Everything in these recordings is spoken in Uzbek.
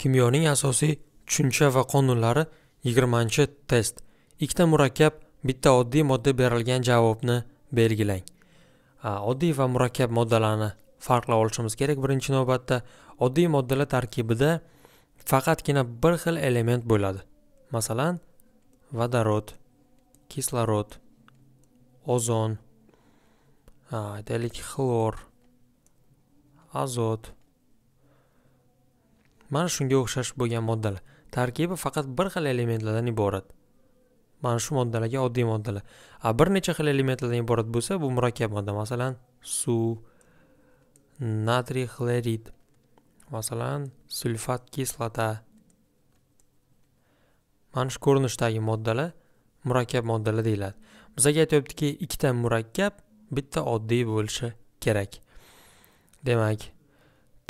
kimyoning asosiy tushuncha va qonunlari 20 test ikkita murakkab bitta oddiy modda berilgan javobni belgilang oddiy va murakkab moddalarni farqlab olishimiz kerak birinchi navbatda oddiy moddalar tarkibida faqatgina bir xil element bo'ladi masalan vodorod kislorod ozon aytaylik xlor azot mana shunga o'xshash bo'lgan moddalar tarkibi faqat bir xil elementlardan iborat mana shu moddalarga oddiy moddalar a bir necha xil elementlardan iborat bo'lsa bu murakkab modda masalan suv natriy xlorid masalan sulfat kislota mana shu ko'rinishdagi moddalar murakkab moddalar deyiladi bizga aytyaptiki ikkita murakkab bitta oddiy bo'lishi kerak demak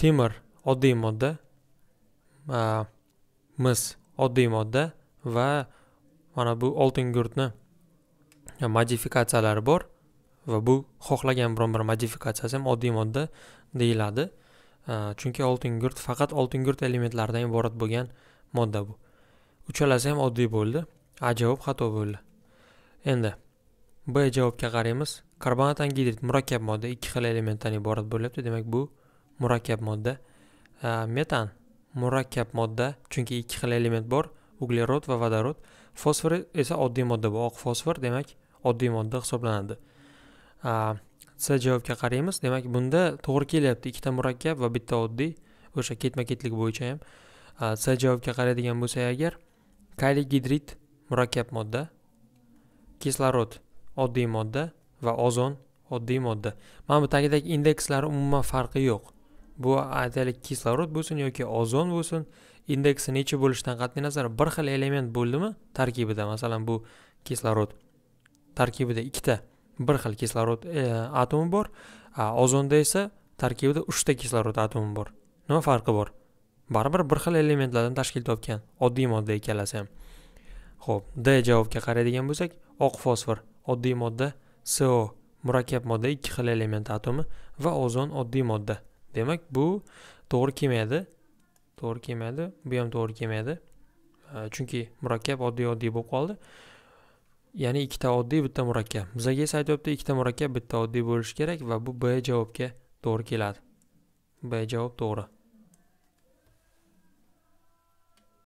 temir oddiy modda mis oddiy modda va mana bu oltin gurtni modifikatsiyalari bor va bu xohlagan biron bir modifikatsiyasi ham oddiy modda deyiladi chunki oltin gurt faqat oltin gurt elementlaridan iborat bo'lgan modda bu uchalasi ham oddiy bo'ldi a javob xato bo'ldi endi b javobga qaraymiz karbonat angidrid murakkab modda ikki xil elementdan iborat bo'lyapti demak bu murakkab modda metan murakkab modda chunki ikki xil element bor uglerod va vodorod fosfor esa oddiy modda bu oq fosfor demak oddiy modda hisoblanadi c javobga qaraymiz demak bunda to'g'ri kelyapti ikkita murakkab va bitta oddiy o'sha ketma ketlik bo'yicha ham c javobga qaraydigan bo'lsak agar kaliy gidrid murakkab modda kislorod oddiy modda va ozon oddiy modda mana bu tagidagi indekslari umuman farqi yo'q bu aytaylik kislorod bo'lsin yoki ozon bo'lsin indeksi necha bo'lishidan qat'iy nazar bir xil element bo'ldimi tarkibida masalan bu kislorod tarkibida ikkita bir xil kislorod e, atomi bor ozonda esa tarkibida uchta kislorod atomi bor nima farqi bor baribir bir xil elementlardan tashkil topgan oddiy modda ikkalasi ham ho'p d javobga qaraydigan bo'lsak oq fosfor oddiy modda co murakkab modda ikki xil element atomi va ozon oddiy modda demak bu to'g'ri kelmaydi to'g'ri kelmaydi bu ham to'g'ri kelmaydi chunki murakkab oddiy oddiy bo'lib qoldi ya'ni ikkita oddiy bitta murakkab bizaga esa aytyapti ikkita murakkab bitta oddiy bo'lishi kerak va bu b javobga to'g'ri keladi b javob to'g'ri